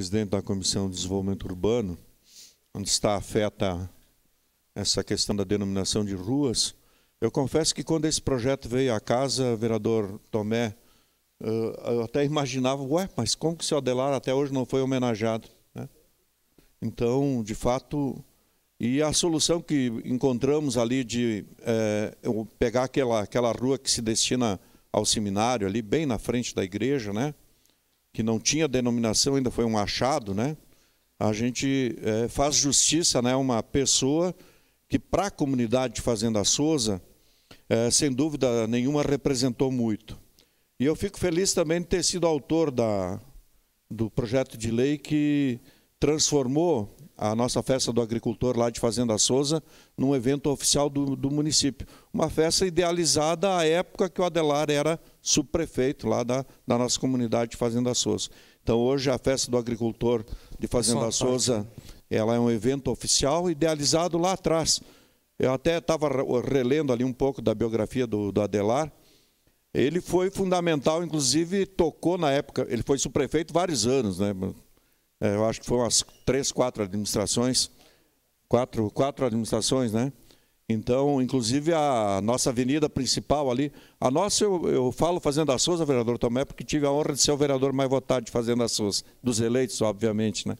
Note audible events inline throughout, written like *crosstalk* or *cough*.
presidente da Comissão de Desenvolvimento Urbano, onde está afeta essa questão da denominação de ruas. Eu confesso que quando esse projeto veio à casa, vereador Tomé, eh, eu até imaginava, ué, mas como que o seu Adelar até hoje não foi homenageado? Né? Então, de fato, e a solução que encontramos ali de é, pegar aquela, aquela rua que se destina ao seminário, ali bem na frente da igreja, né? que não tinha denominação, ainda foi um achado, né? A gente é, faz justiça, né? Uma pessoa que para a comunidade de Fazenda Souza, é, sem dúvida nenhuma, representou muito. E eu fico feliz também de ter sido autor da, do projeto de lei que transformou a nossa festa do agricultor lá de Fazenda Souza, num evento oficial do, do município. Uma festa idealizada à época que o Adelar era subprefeito lá da, da nossa comunidade de Fazenda Souza. Então hoje a festa do agricultor de Fazenda Souza, ela é um evento oficial idealizado lá atrás. Eu até estava relendo ali um pouco da biografia do, do Adelar, ele foi fundamental, inclusive tocou na época. Ele foi subprefeito vários anos, né? É, eu acho que foram as três, quatro administrações, quatro, quatro administrações, né? Então, inclusive, a nossa avenida principal ali, a nossa, eu, eu falo Fazenda Souza, vereador Tomé, porque tive a honra de ser o vereador mais votado de Fazenda Souza, dos eleitos, obviamente, né?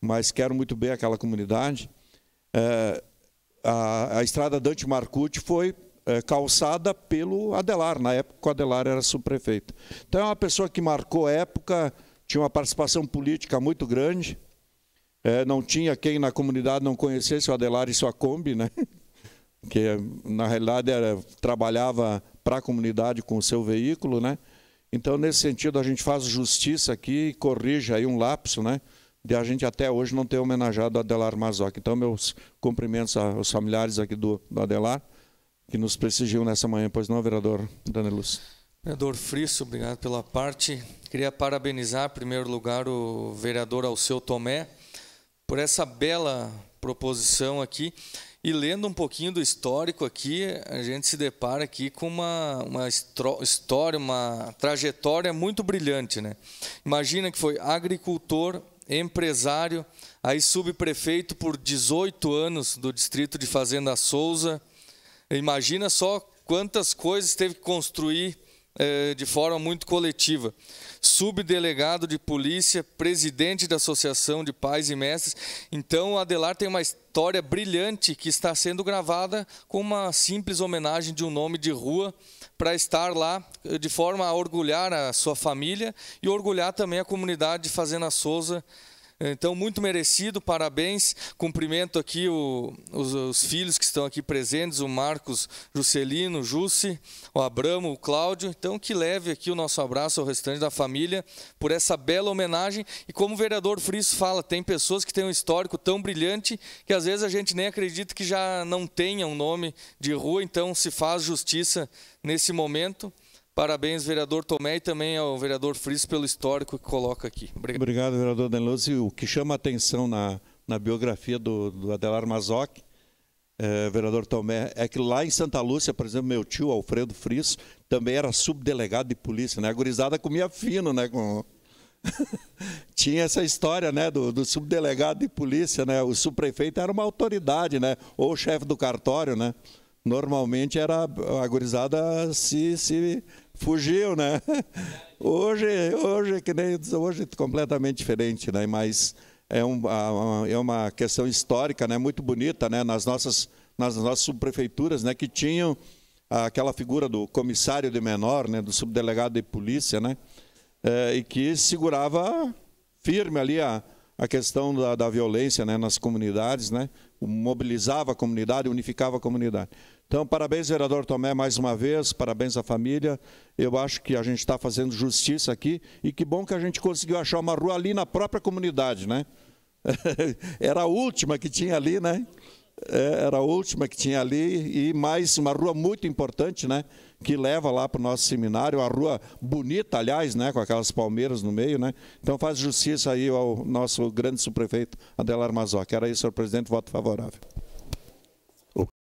Mas quero muito bem aquela comunidade. É, a, a, estrada Dante Marcucci foi é, calçada pelo Adelar, na época o Adelar era subprefeito. Então, é uma pessoa que marcou época, tinha uma participação política muito grande. É, não tinha quem na comunidade não conhecesse o Adelar e sua Kombi, né? *laughs* que na realidade era, trabalhava para a comunidade com o seu veículo. Né? Então, nesse sentido, a gente faz justiça aqui e corrige aí um lapso, né? de a gente até hoje não ter homenageado o Adelar Mazoc. Então, meus cumprimentos aos familiares aqui do, do Adelar, que nos prestigiam nessa manhã, pois não, vereador Dana Lúcia? Vereador Frisso, obrigado pela parte. Queria parabenizar, em primeiro lugar, o vereador Alceu Tomé por essa bela proposição aqui. E lendo um pouquinho do histórico aqui, a gente se depara aqui com uma, uma história, uma trajetória muito brilhante. Né? Imagina que foi agricultor, empresário, aí subprefeito por 18 anos do distrito de Fazenda Souza. Imagina só quantas coisas teve que construir é, de forma muito coletiva. Subdelegado de polícia, presidente da Associação de Pais e Mestres. Então, Adelar tem uma história brilhante que está sendo gravada com uma simples homenagem de um nome de rua para estar lá eh, de forma a orgulhar a sua família e orgulhar também a comunidade de Fazenda Souza então, muito merecido, parabéns. Cumprimento aqui o, os, os, filhos que estão aqui presentes, o Marcos Juscelino, o o Abramo, o Cláudio. Então, que leve aqui o nosso abraço ao restante da família por essa bela homenagem. E como o vereador Friso fala, tem pessoas que têm um histórico tão brilhante que às vezes a gente nem acredita que já não tenha um nome de rua, então se faz justiça nesse momento. Parabéns, vereador Tomé, e também ao vereador Fris pelo histórico que coloca aqui. Obrigado, Obrigado vereador Daniluz. O que chama atenção na, na biografia do, do Adelar Mazoc, eh, vereador Tomé, é que lá em Santa Lúcia, por exemplo, meu tio Alfredo Fris também era subdelegado de polícia, né? A gurizada comia fino, né? Com... *laughs* Tinha essa história, né, do, do, subdelegado de polícia, né? O subprefeito era uma autoridade, né? Ou chefe do cartório, né? Normalmente era a gurizada se, se fugiu, né? *laughs* Hoje, hoje é que nem hoje é completamente diferente, né? Mas é, um, é uma questão histórica, né? Muito bonita, né? Nas nossas nas nossas subprefeituras, né? Que tinham aquela figura do comissário de menor, né? Do subdelegado de polícia, né? É, e que segurava firme ali a, a questão da, da violência, né? Nas comunidades, né? Mobilizava a comunidade, unificava a comunidade. Então, parabéns, vereador Tomé, mais uma vez, parabéns à família. Eu acho que a gente está fazendo justiça aqui e que bom que a gente conseguiu achar uma rua ali na própria comunidade, né? *laughs* Era a última que tinha ali, né? É, era a última que tinha ali e mais uma rua muito importante, né? Que leva lá para o nosso seminário, a rua bonita, aliás, né? Com aquelas palmeiras no meio, né? Então faz justiça aí ao nosso grande subprefeito Adelar Mazoc. Era isso, senhor presidente, voto favorável.